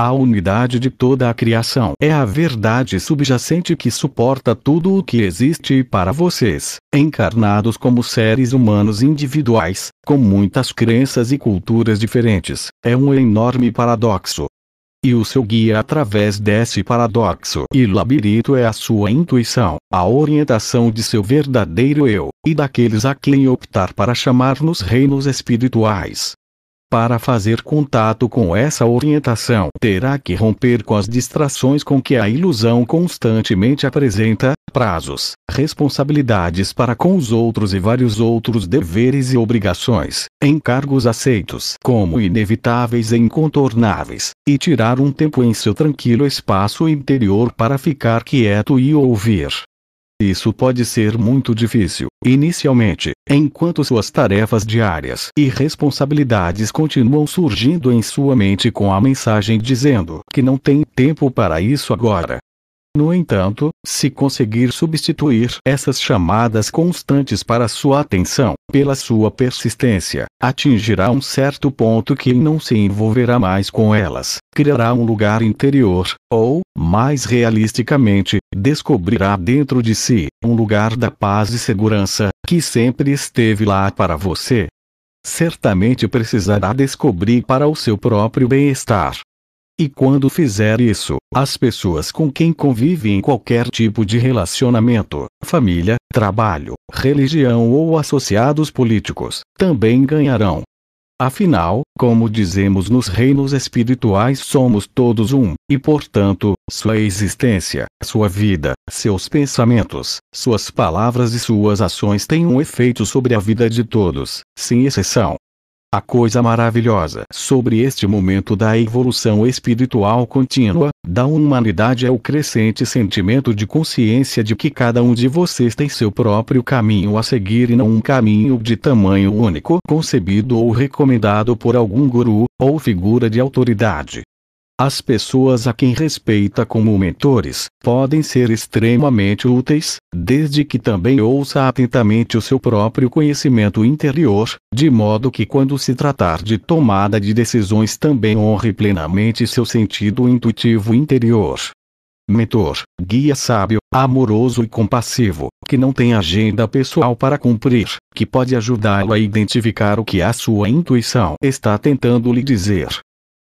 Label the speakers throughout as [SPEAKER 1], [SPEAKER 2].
[SPEAKER 1] A unidade de toda a criação é a verdade subjacente que suporta tudo o que existe e para vocês, encarnados como seres humanos individuais, com muitas crenças e culturas diferentes, é um enorme paradoxo. E o seu guia através desse paradoxo e labirinto é a sua intuição, a orientação de seu verdadeiro eu, e daqueles a quem optar para chamar nos reinos espirituais para fazer contato com essa orientação, terá que romper com as distrações com que a ilusão constantemente apresenta, prazos, responsabilidades para com os outros e vários outros deveres e obrigações, encargos aceitos como inevitáveis e incontornáveis, e tirar um tempo em seu tranquilo espaço interior para ficar quieto e ouvir, isso pode ser muito difícil, inicialmente, enquanto suas tarefas diárias e responsabilidades continuam surgindo em sua mente com a mensagem dizendo que não tem tempo para isso agora. No entanto, se conseguir substituir essas chamadas constantes para sua atenção pela sua persistência, atingirá um certo ponto que não se envolverá mais com elas, criará um lugar interior, ou, mais realisticamente, descobrirá dentro de si um lugar da paz e segurança que sempre esteve lá para você certamente precisará descobrir para o seu próprio bem-estar e quando fizer isso, as pessoas com quem convive em qualquer tipo de relacionamento, família, trabalho, religião ou associados políticos, também ganharão. Afinal, como dizemos nos reinos espirituais, somos todos um, e portanto, sua existência, sua vida, seus pensamentos, suas palavras e suas ações têm um efeito sobre a vida de todos, sem exceção. A coisa maravilhosa sobre este momento da evolução espiritual contínua, da humanidade é o crescente sentimento de consciência de que cada um de vocês tem seu próprio caminho a seguir e não um caminho de tamanho único concebido ou recomendado por algum guru, ou figura de autoridade. As pessoas a quem respeita como mentores podem ser extremamente úteis, desde que também ouça atentamente o seu próprio conhecimento interior, de modo que, quando se tratar de tomada de decisões, também honre plenamente seu sentido intuitivo interior. Mentor, guia sábio, amoroso e compassivo, que não tem agenda pessoal para cumprir, que pode ajudá-lo a identificar o que a sua intuição está tentando lhe dizer.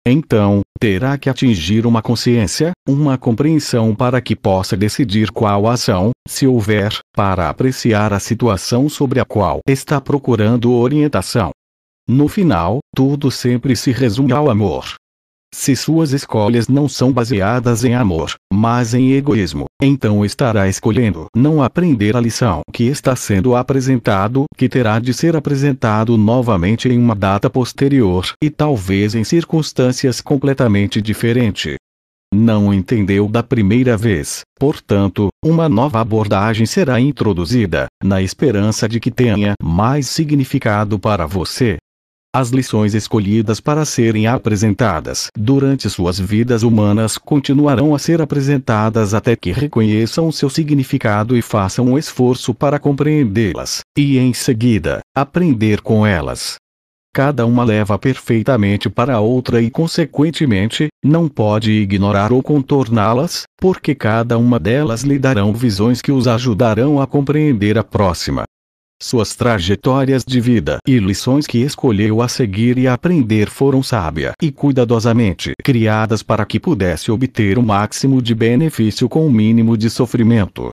[SPEAKER 1] Então, terá que atingir uma consciência, uma compreensão para que possa decidir qual ação, se houver, para apreciar a situação sobre a qual está procurando orientação. No final, tudo sempre se resume ao amor. Se suas escolhas não são baseadas em amor, mas em egoísmo, então estará escolhendo não aprender a lição que está sendo apresentado, que terá de ser apresentado novamente em uma data posterior e talvez em circunstâncias completamente diferentes. Não entendeu da primeira vez, portanto, uma nova abordagem será introduzida, na esperança de que tenha mais significado para você. As lições escolhidas para serem apresentadas durante suas vidas humanas continuarão a ser apresentadas até que reconheçam seu significado e façam um esforço para compreendê-las, e em seguida, aprender com elas. Cada uma leva perfeitamente para a outra e, consequentemente, não pode ignorar ou contorná-las, porque cada uma delas lhe darão visões que os ajudarão a compreender a próxima. Suas trajetórias de vida e lições que escolheu a seguir e aprender foram sábia e cuidadosamente criadas para que pudesse obter o máximo de benefício com o mínimo de sofrimento.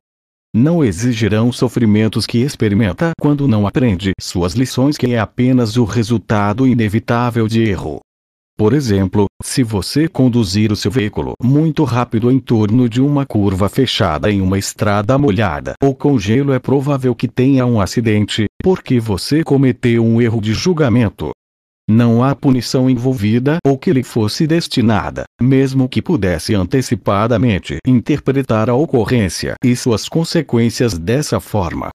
[SPEAKER 1] Não exigirão sofrimentos que experimenta quando não aprende suas lições, que é apenas o resultado inevitável de erro. Por exemplo, se você conduzir o seu veículo muito rápido em torno de uma curva fechada em uma estrada molhada ou com gelo, é provável que tenha um acidente, porque você cometeu um erro de julgamento. Não há punição envolvida ou que lhe fosse destinada, mesmo que pudesse antecipadamente interpretar a ocorrência e suas consequências dessa forma.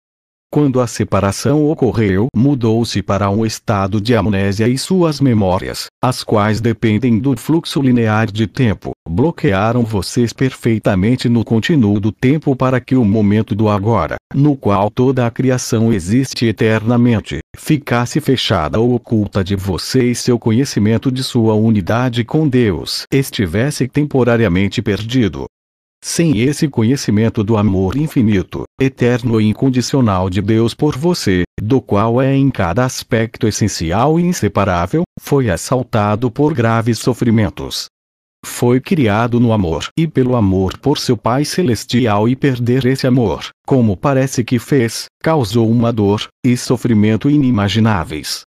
[SPEAKER 1] Quando a separação ocorreu, mudou-se para um estado de amnésia e suas memórias, as quais dependem do fluxo linear de tempo, bloquearam vocês perfeitamente no contínuo do tempo para que o momento do agora, no qual toda a criação existe eternamente, ficasse fechada ou oculta de vocês seu conhecimento de sua unidade com Deus estivesse temporariamente perdido. Sem esse conhecimento do amor infinito, eterno e incondicional de Deus por você, do qual é em cada aspecto essencial e inseparável, foi assaltado por graves sofrimentos. Foi criado no amor e pelo amor por seu Pai Celestial e perder esse amor, como parece que fez, causou uma dor e sofrimento inimagináveis.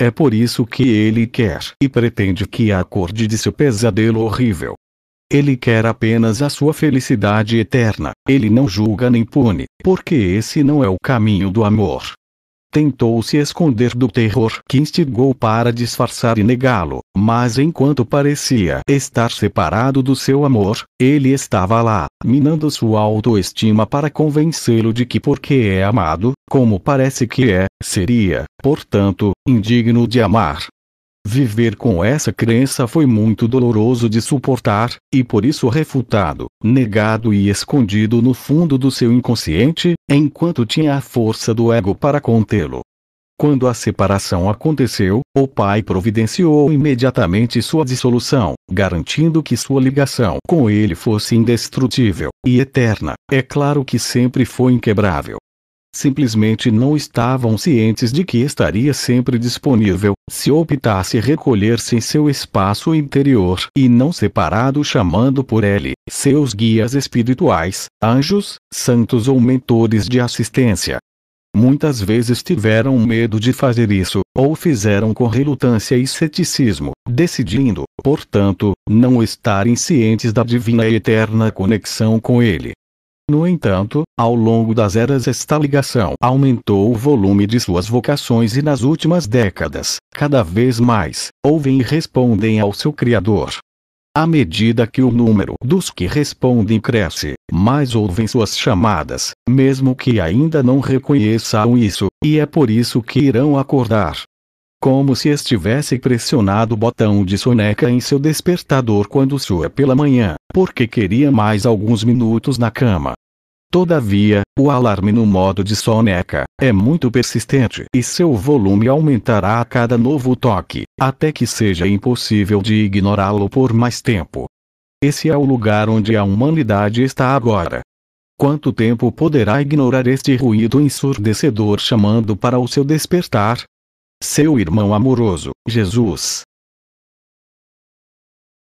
[SPEAKER 1] É por isso que ele quer e pretende que acorde de seu pesadelo horrível ele quer apenas a sua felicidade eterna. Ele não julga nem pune, porque esse não é o caminho do amor. Tentou se esconder do terror que instigou para disfarçar e negá-lo, mas enquanto parecia estar separado do seu amor, ele estava lá, minando sua autoestima para convencê-lo de que, porque é amado, como parece que é, seria, portanto, indigno de amar. Viver com essa crença foi muito doloroso de suportar, e por isso refutado, negado e escondido no fundo do seu inconsciente, enquanto tinha a força do ego para contê-lo. Quando a separação aconteceu, o pai providenciou imediatamente sua dissolução, garantindo que sua ligação com ele fosse indestrutível e eterna. É claro que sempre foi inquebrável, simplesmente não estavam cientes de que estaria sempre disponível, se optasse recolher-se em seu espaço interior e não separado chamando por ele seus guias espirituais, anjos, santos ou mentores de assistência. Muitas vezes tiveram medo de fazer isso, ou fizeram com relutância e ceticismo, decidindo, portanto, não estarem cientes da divina e eterna conexão com ele. No entanto, ao longo das eras esta ligação aumentou o volume de suas vocações e nas últimas décadas, cada vez mais, ouvem e respondem ao seu Criador. À medida que o número dos que respondem cresce, mais ouvem suas chamadas, mesmo que ainda não reconheçam isso, e é por isso que irão acordar, como se estivesse pressionado o botão de soneca em seu despertador quando sua pela manhã, porque queria mais alguns minutos na cama. Todavia, o alarme no modo de soneca é muito persistente e seu volume aumentará a cada novo toque, até que seja impossível de ignorá-lo por mais tempo. Esse é o lugar onde a humanidade está agora. Quanto tempo poderá ignorar este ruído ensurdecedor chamando para o seu despertar? seu irmão amoroso, Jesus,